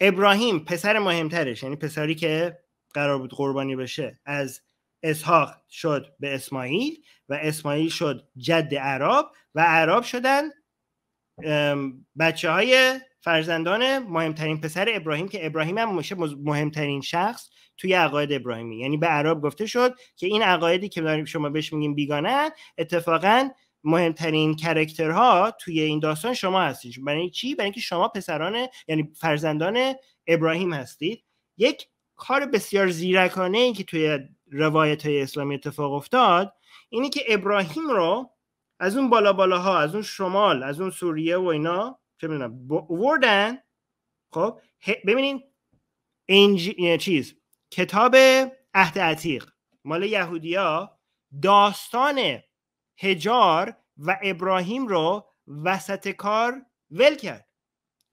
ابراهیم پسر مهمترش یعنی پسری که قرار بود قربانی بشه از اسحاق شد به اسماعیل و اسماعیل شد جد عرب و عرب شدن بچه های فرزندان مهمترین پسر ابراهیم که ابراهیم هم مهمترین شخص توی عقاید ابراهیمی یعنی به عرب گفته شد که این عقایدی که شما بهش میگیم بیگانه اتفاقاً مهمترین کرکترها توی این داستان شما هستید برای چی برای اینکه شما پسران یعنی فرزندان ابراهیم هستید یک کار بسیار زیرکانه ای که توی روایت های اسلامی اتفاق افتاد اینه که ابراهیم رو از اون بالا ها از اون شمال از اون سوریه و اینا چه وردن خب ببینین چیز کتاب عهد عتیق مال یهودیا داستان هجار و ابراهیم رو وسط کار ول کرد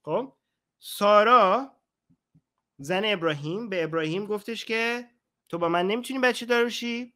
خب سارا زن ابراهیم به ابراهیم گفتش که تو با من نمیتونی بچه دار بشی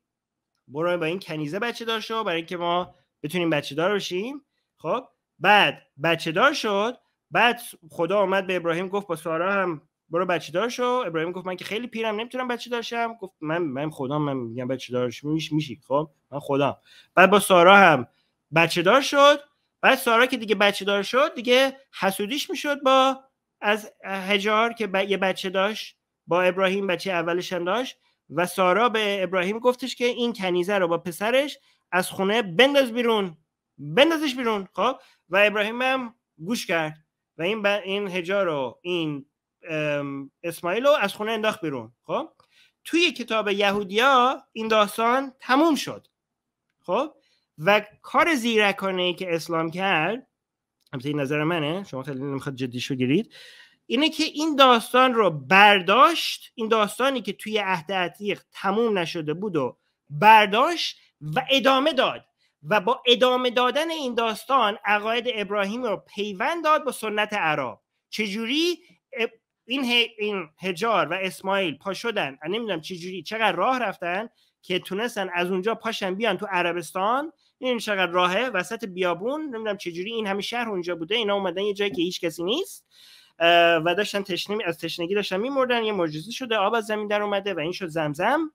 برو با این کنیزه بچه دار شو برای اینکه ما بتونیم بچه دار بشیم خب بعد بچه دار شد بعد خدا آمد به ابراهیم گفت با سارا هم برو بچه دار شو ابراهیم گفت من که خیلی پیرم نمیتونم بچه شم. گفت من من خدا من میگم بچه دارش میش میشی خب من خودم بعد با سارا هم بچه دار شد بعد سارا که دیگه بچه دار شد دیگه حسودیش میشد با از هجار که یه بچه داشت با ابراهیم بچه اولش داشت و سارا به ابراهیم گفتش که این کنیزه رو با پسرش از خونه بنداز بیرون بندازش بیرون خب و ابراهیم هم گوش کرد و این این هجار این اسماعیل رو از خونه انداخت بیرون خب توی کتاب یهودیا این داستان تموم شد خب و کار زیرکانه ای که اسلام کرد البته این نظر منه شما خیلی نمیخواد شو گیرید اینه که این داستان رو برداشت این داستانی که توی عهد عتیق تموم نشده بود و برداشت و ادامه داد و با ادامه دادن این داستان عقاید ابراهیم رو پیوند داد با سنت عرب چجوری این این هجار و اسماعیل پا شدن نمیدونم چه جوری چقدر راه رفتن که تونستن از اونجا پاشن بیان تو عربستان این چقدر راهه وسط بیابون نمیدونم چه جوری این همه شهر اونجا بوده اینا اومدن یه جایی که هیچ کسی نیست و داشتن تشنه از تشنگی داشتن میمردن یه معجزه شده آب از زمین در اومده و این شد زمزم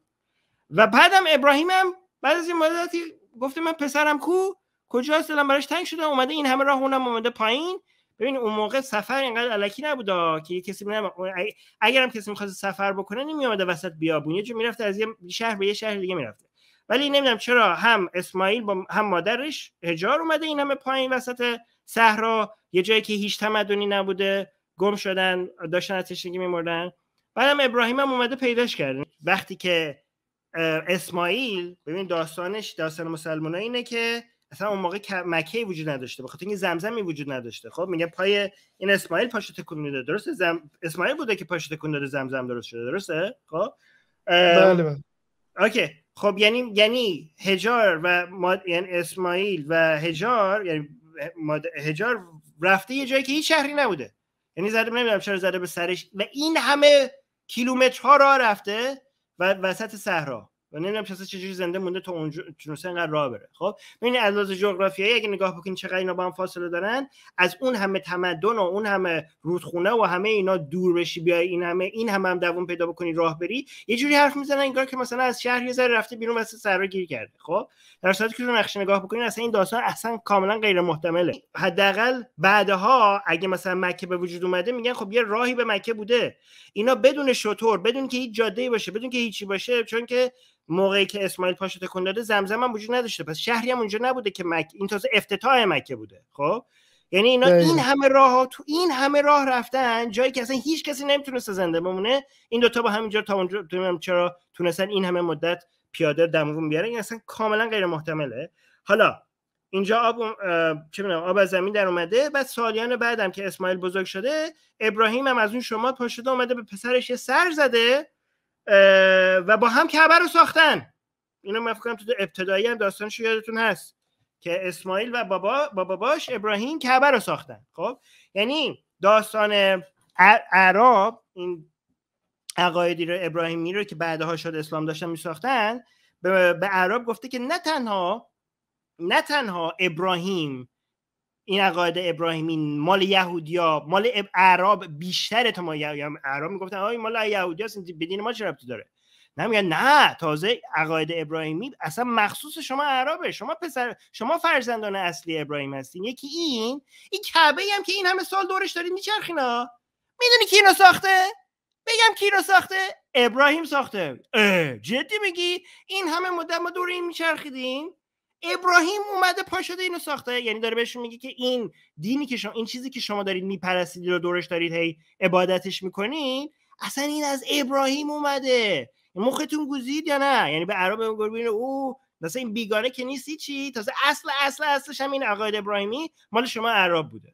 و بعدم ابراهیم هم بعد از این مدتی گفته من پسرم کو کجا دلم براش تنگ شده اومده این همه راه اونم اومده پایین ببین اون موقع سفر اینقدر علکی نبودا که کسی نم... اگرم کسی میخواست سفر بکنه نمیومده وسط بیابون یه جو میرفته از یه شهر به یه شهر دیگه میرفته ولی نمیدونم چرا هم اسماعیل با هم مادرش هجار اومده این همه پایین وسط صحرا یه جایی که هیچ تمدنی نبوده گم شدن داشتن از تشنگی میمردن بعدم ابراهیم هم اومده پیداش کرد وقتی که اسماعیل ببین داستانش داستان مسلمان اینه که اصلا اون موقع مکه وجود نداشته بخاطر اینکه زمزمی وجود نداشته خب میگه پای این اسماعیل پاشو تکون میده درسته زم... اسماعیل بوده که پاشو تکون داده زمزم درست شده درسته خب بله بله اوکی خب یعنی یعنی هجار و ما یعنی اسماعیل و هجار یعنی هجار رفته یه جایی که هیچ شهری نبوده یعنی زده نمیدونم چرا زده به سرش و این همه کیلومترها را رفته و وسط صحرا و نمیدونم کسی چجوری زنده مونده تا اونجا جنوسه انقدر راه بره خب ببین از جغرافیایی اگه نگاه بکنین چقدر اینا با هم فاصله دارن از اون همه تمدن و اون همه رودخونه و همه اینا دور بشی بیای این همه این همه هم دووم پیدا بکنی راه بری یه جوری حرف میزنن انگار که مثلا از شهر یه ذره رفته بیرون واسه راه گیر کرده خب در صورتی که رو نقشه نگاه بکنین اصلا این داستان اصلا کاملا غیر محتمله حداقل بعدها اگه مثلا مکه به وجود اومده میگن خب یه راهی به مکه بوده اینا بدون شطور بدون که هیچ جاده باشه بدون که هیچی باشه چون که موقعی که اسماعیل پاشو تکون داده زمزم هم وجود نداشته پس شهری هم اونجا نبوده که این تازه افتتاح مکه بوده خب یعنی اینا بله. این همه راه ها تو این همه راه رفتن جایی که اصلا هیچ کسی نمیتونست زنده بمونه این دوتا با همینجا تا اونجا چرا تونستن این همه مدت پیاده دموم بیارن این اصلا کاملا غیر محتمله حالا اینجا آب چه آب از زمین در اومده بعد سالیان بعدم که اسماعیل بزرگ شده ابراهیم هم از اون شما پاشده اومده به پسرش سر زده و با هم کعبه رو ساختن اینو من فکر تو ابتدایی هم داستانش یادتون هست که اسماعیل و بابا با باباش ابراهیم کعبه رو ساختن خب یعنی داستان عرب این عقایدی رو ابراهیمی رو که بعدها شد اسلام داشتن می ساختن به عرب گفته که نه تنها نه تنها ابراهیم این عقاید ابراهیمی مال یهودیا مال اعراب بیشتر تا ما اعراب میگفتن آ مال یهودیاست به بدین ما چه ربطی داره نه میگن نه تازه عقاید ابراهیمی اصلا مخصوص شما اعرابه شما پسر شما فرزندان اصلی ابراهیم هستین یکی این این کعبه ای هم که این همه سال دورش میچرخین میچرخینا میدونی کی اینو ساخته بگم کی رو ساخته ابراهیم ساخته جدی میگی این همه مدت ما دور این ابراهیم اومده پا شده اینو ساخته یعنی داره بهشون میگه که این دینی که شما این چیزی که شما دارید میپرستید رو دورش دارید هی عبادتش میکنید اصلا این از ابراهیم اومده مختون گوزید یا نه یعنی به عرب میگه او مثلا این بیگانه که نیستی چی تازه اصل اصل اصلش هم این عقاید ابراهیمی مال شما عرب بوده